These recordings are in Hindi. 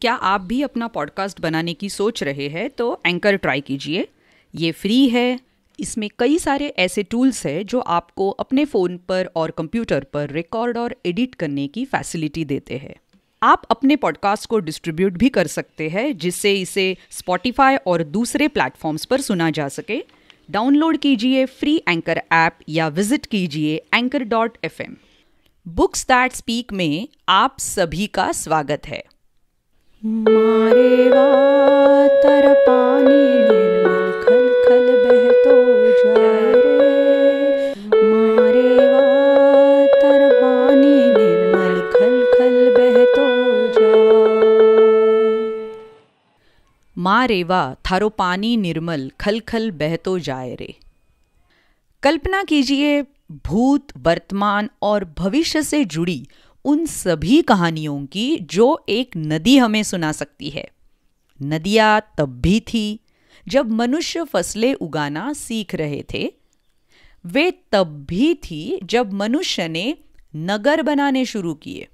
क्या आप भी अपना पॉडकास्ट बनाने की सोच रहे हैं तो एंकर ट्राई कीजिए ये फ्री है इसमें कई सारे ऐसे टूल्स हैं जो आपको अपने फ़ोन पर और कंप्यूटर पर रिकॉर्ड और एडिट करने की फैसिलिटी देते हैं आप अपने पॉडकास्ट को डिस्ट्रीब्यूट भी कर सकते हैं जिससे इसे स्पॉटिफाई और दूसरे प्लेटफॉर्म्स पर सुना जा सके डाउनलोड कीजिए फ्री एंकर ऐप या विजिट कीजिए anchor dot F books that speak में आप सभी का स्वागत है तर पानी निर्मल खल खल तर पानी निर्मल खल खल माँ रेवा थारो पानी निर्मल खल खल बह तो जाए रे कल्पना कीजिए भूत वर्तमान और भविष्य से जुड़ी उन सभी कहानियों की जो एक नदी हमें सुना सकती है नदियां तब भी थी जब मनुष्य फसलें उगाना सीख रहे थे वे तब भी थी जब मनुष्य ने नगर बनाने शुरू किए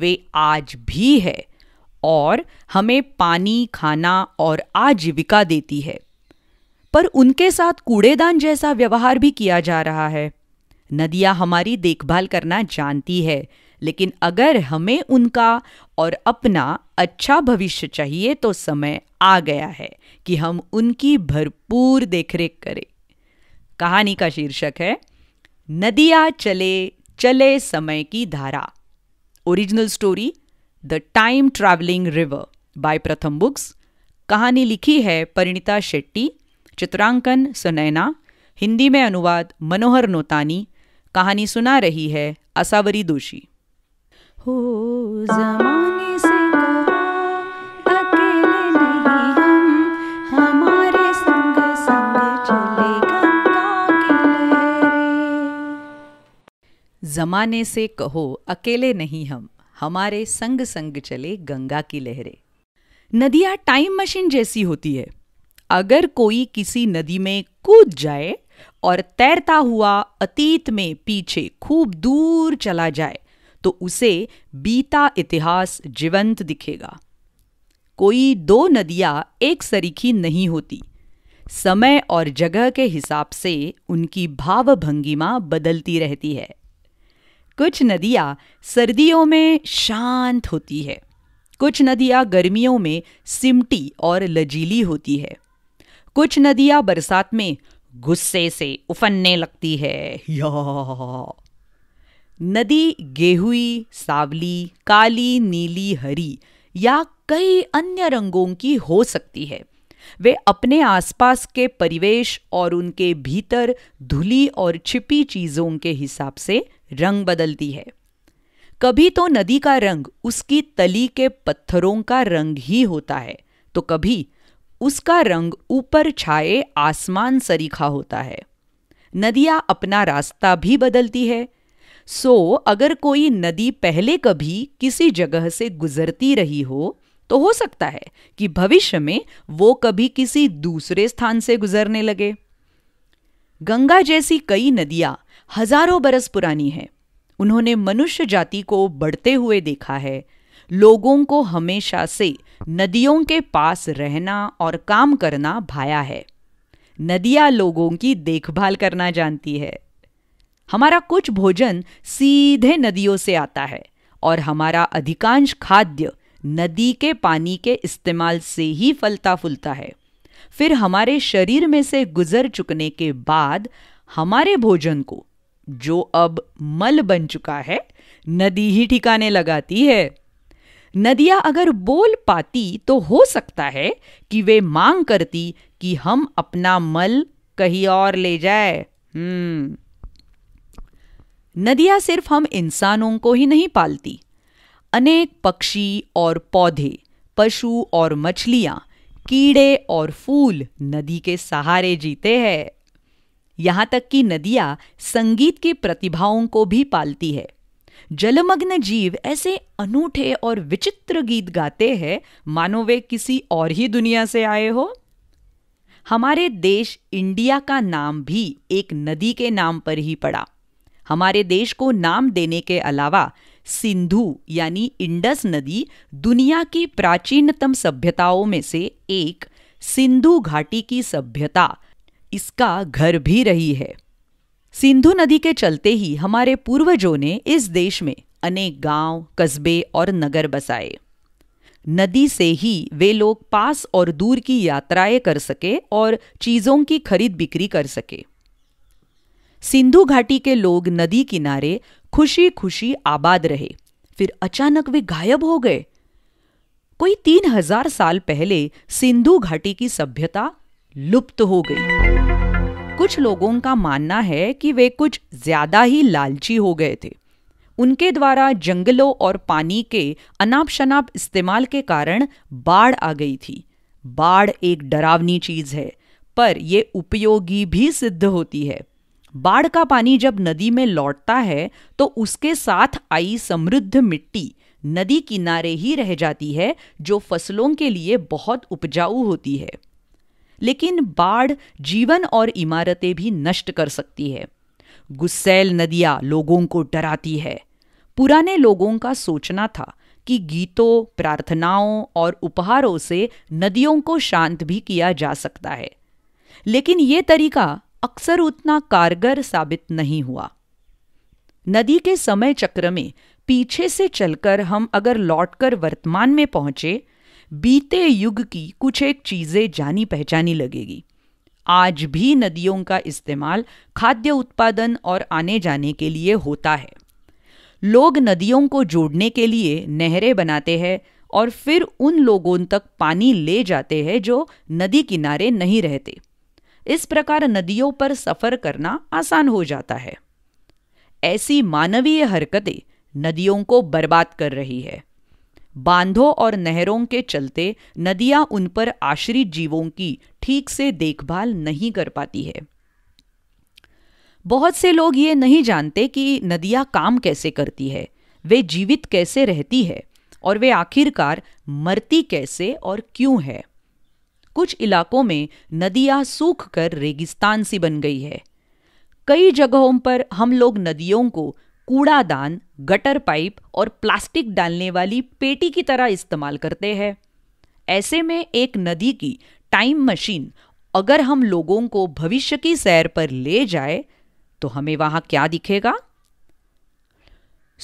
वे आज भी है और हमें पानी खाना और आजीविका देती है पर उनके साथ कूड़ेदान जैसा व्यवहार भी किया जा रहा है नदियां हमारी देखभाल करना जानती है लेकिन अगर हमें उनका और अपना अच्छा भविष्य चाहिए तो समय आ गया है कि हम उनकी भरपूर देखरेख करें कहानी का शीर्षक है नदिया चले चले समय की धारा original story the time travelling river by Pratham books कहानी लिखी है परिणिता शेट्टी चित्रांकन सुनैना हिंदी में अनुवाद मनोहर नोतानी कहानी सुना रही है असावरी दोषी जमाने से कहो अकेले नहीं हम हमारे संग संग चले गंगा की लहरें नदिया टाइम मशीन जैसी होती है अगर कोई किसी नदी में कूद जाए और तैरता हुआ अतीत में पीछे खूब दूर चला जाए तो उसे बीता इतिहास जीवंत दिखेगा कोई दो नदियां एक सरीखी नहीं होती समय और जगह के हिसाब से उनकी भाव भंगिमा बदलती रहती है कुछ नदियां सर्दियों में शांत होती है कुछ नदियां गर्मियों में सिमटी और लजीली होती है कुछ नदियां बरसात में गुस्से से उफनने लगती है या नदी गेहुई सावली काली नीली हरी या कई अन्य रंगों की हो सकती है वे अपने आसपास के परिवेश और उनके भीतर धुली और छिपी चीजों के हिसाब से रंग बदलती है कभी तो नदी का रंग उसकी तली के पत्थरों का रंग ही होता है तो कभी उसका रंग ऊपर छाए आसमान सरीखा होता है नदियां अपना रास्ता भी बदलती है सो so, अगर कोई नदी पहले कभी किसी जगह से गुजरती रही हो तो हो सकता है कि भविष्य में वो कभी किसी दूसरे स्थान से गुजरने लगे गंगा जैसी कई नदियां हजारों बरस पुरानी हैं उन्होंने मनुष्य जाति को बढ़ते हुए देखा है लोगों को हमेशा से नदियों के पास रहना और काम करना भाया है नदियां लोगों की देखभाल करना जानती है हमारा कुछ भोजन सीधे नदियों से आता है और हमारा अधिकांश खाद्य नदी के पानी के इस्तेमाल से ही फलता फूलता है फिर हमारे शरीर में से गुजर चुकने के बाद हमारे भोजन को जो अब मल बन चुका है नदी ही ठिकाने लगाती है नदियां अगर बोल पाती तो हो सकता है कि वे मांग करती कि हम अपना मल कहीं और ले जाए हम्म नदियां सिर्फ हम इंसानों को ही नहीं पालती अनेक पक्षी और पौधे पशु और मछलियां कीड़े और फूल नदी के सहारे जीते हैं यहां तक कि नदियां संगीत की प्रतिभाओं को भी पालती है जलमग्न जीव ऐसे अनूठे और विचित्र गीत गाते हैं मानो वे किसी और ही दुनिया से आए हो हमारे देश इंडिया का नाम भी एक नदी के नाम पर ही पड़ा हमारे देश को नाम देने के अलावा सिंधु यानी इंडस नदी दुनिया की प्राचीनतम सभ्यताओं में से एक सिंधु घाटी की सभ्यता इसका घर भी रही है सिंधु नदी के चलते ही हमारे पूर्वजों ने इस देश में अनेक गांव, कस्बे और नगर बसाए नदी से ही वे लोग पास और दूर की यात्राएं कर सके और चीज़ों की खरीद बिक्री कर सके सिंधु घाटी के लोग नदी किनारे खुशी खुशी आबाद रहे फिर अचानक वे गायब हो गए कोई तीन हजार साल पहले सिंधु घाटी की सभ्यता लुप्त हो गई कुछ लोगों का मानना है कि वे कुछ ज्यादा ही लालची हो गए थे उनके द्वारा जंगलों और पानी के अनाप शनाप इस्तेमाल के कारण बाढ़ आ गई थी बाढ़ एक डरावनी चीज है पर यह उपयोगी भी सिद्ध होती है बाढ़ का पानी जब नदी में लौटता है तो उसके साथ आई समृद्ध मिट्टी नदी किनारे ही रह जाती है जो फसलों के लिए बहुत उपजाऊ होती है लेकिन बाढ़ जीवन और इमारतें भी नष्ट कर सकती है गुस्सैल नदियां लोगों को डराती है पुराने लोगों का सोचना था कि गीतों प्रार्थनाओं और उपहारों से नदियों को शांत भी किया जा सकता है लेकिन ये तरीका अक्सर उतना कारगर साबित नहीं हुआ नदी के समय चक्र में पीछे से चलकर हम अगर लौटकर वर्तमान में पहुंचे बीते युग की कुछ एक चीजें जानी पहचानी लगेगी आज भी नदियों का इस्तेमाल खाद्य उत्पादन और आने जाने के लिए होता है लोग नदियों को जोड़ने के लिए नहरें बनाते हैं और फिर उन लोगों तक पानी ले जाते हैं जो नदी किनारे नहीं रहते इस प्रकार नदियों पर सफर करना आसान हो जाता है ऐसी मानवीय हरकतें नदियों को बर्बाद कर रही है बांधों और नहरों के चलते नदियां उन पर आश्रित जीवों की ठीक से देखभाल नहीं कर पाती है बहुत से लोग ये नहीं जानते कि नदियां काम कैसे करती है वे जीवित कैसे रहती है और वे आखिरकार मरती कैसे और क्यों है कुछ इलाकों में नदियां सूख कर रेगिस्तान सी बन गई है कई जगहों पर हम लोग नदियों को कूड़ादान गटर पाइप और प्लास्टिक डालने वाली पेटी की तरह इस्तेमाल करते हैं ऐसे में एक नदी की टाइम मशीन अगर हम लोगों को भविष्य की सैर पर ले जाए तो हमें वहां क्या दिखेगा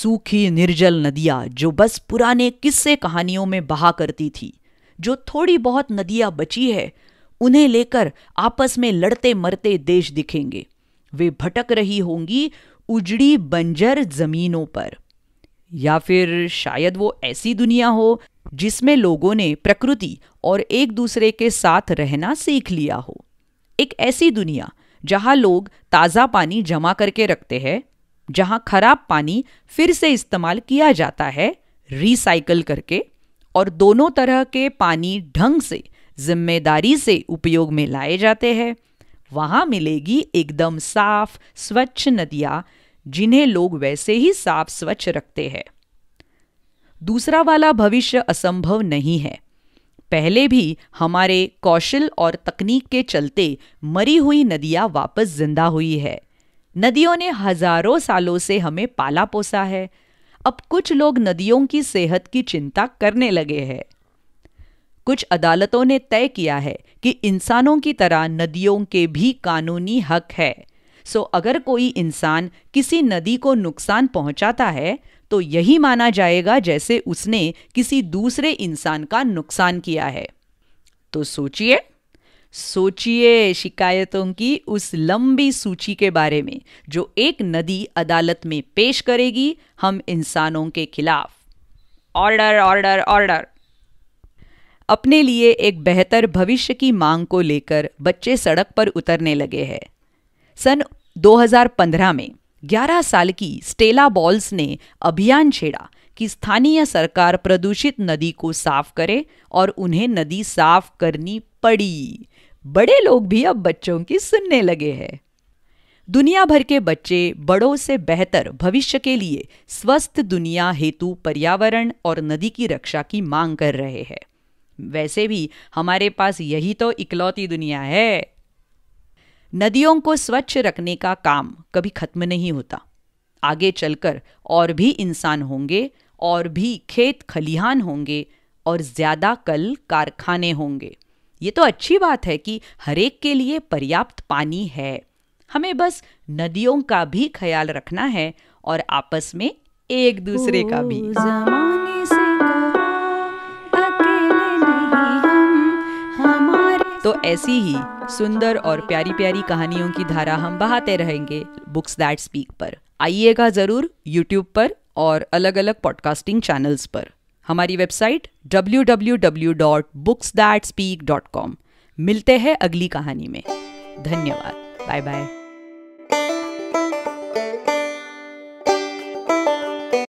सूखी निर्जल नदियां जो बस पुराने किस्से कहानियों में बहा करती थी जो थोड़ी बहुत नदियां बची है उन्हें लेकर आपस में लड़ते मरते देश दिखेंगे वे भटक रही होंगी उजड़ी बंजर जमीनों पर या फिर शायद वो ऐसी दुनिया हो जिसमें लोगों ने प्रकृति और एक दूसरे के साथ रहना सीख लिया हो एक ऐसी दुनिया जहां लोग ताज़ा पानी जमा करके रखते हैं जहां खराब पानी फिर से इस्तेमाल किया जाता है रिसाइकल करके और दोनों तरह के पानी ढंग से जिम्मेदारी से उपयोग में लाए जाते हैं वहाँ मिलेगी एकदम साफ स्वच्छ नदियाँ जिन्हें लोग वैसे ही साफ स्वच्छ रखते हैं दूसरा वाला भविष्य असंभव नहीं है पहले भी हमारे कौशल और तकनीक के चलते मरी हुई नदियाँ वापस जिंदा हुई है नदियों ने हजारों सालों से हमें पाला पोसा है अब कुछ लोग नदियों की सेहत की चिंता करने लगे हैं कुछ अदालतों ने तय किया है कि इंसानों की तरह नदियों के भी कानूनी हक है सो अगर कोई इंसान किसी नदी को नुकसान पहुंचाता है तो यही माना जाएगा जैसे उसने किसी दूसरे इंसान का नुकसान किया है तो सोचिए सोचिए शिकायतों की उस लंबी सूची के बारे में जो एक नदी अदालत में पेश करेगी हम इंसानों के खिलाफ ऑर्डर ऑर्डर ऑर्डर अपने लिए एक बेहतर भविष्य की मांग को लेकर बच्चे सड़क पर उतरने लगे हैं सन 2015 में 11 साल की स्टेला बॉल्स ने अभियान छेड़ा कि स्थानीय सरकार प्रदूषित नदी को साफ करे और उन्हें नदी साफ करनी पड़ी बड़े लोग भी अब बच्चों की सुनने लगे हैं दुनिया भर के बच्चे बड़ों से बेहतर भविष्य के लिए स्वस्थ दुनिया हेतु पर्यावरण और नदी की रक्षा की मांग कर रहे हैं वैसे भी हमारे पास यही तो इकलौती दुनिया है नदियों को स्वच्छ रखने का काम कभी खत्म नहीं होता आगे चलकर और भी इंसान होंगे और भी खेत खलिहान होंगे और ज्यादा कल कारखाने होंगे ये तो अच्छी बात है कि हरेक के लिए पर्याप्त पानी है हमें बस नदियों का भी ख्याल रखना है और आपस में एक दूसरे का भी तो ऐसी ही सुंदर और प्यारी प्यारी कहानियों की धारा हम बहाते रहेंगे बुक्स दैट स्पीक पर आइएगा जरूर यूट्यूब पर और अलग अलग पॉडकास्टिंग चैनल्स पर हमारी वेबसाइट www.booksthatspeak.com मिलते हैं अगली कहानी में धन्यवाद बाय बाय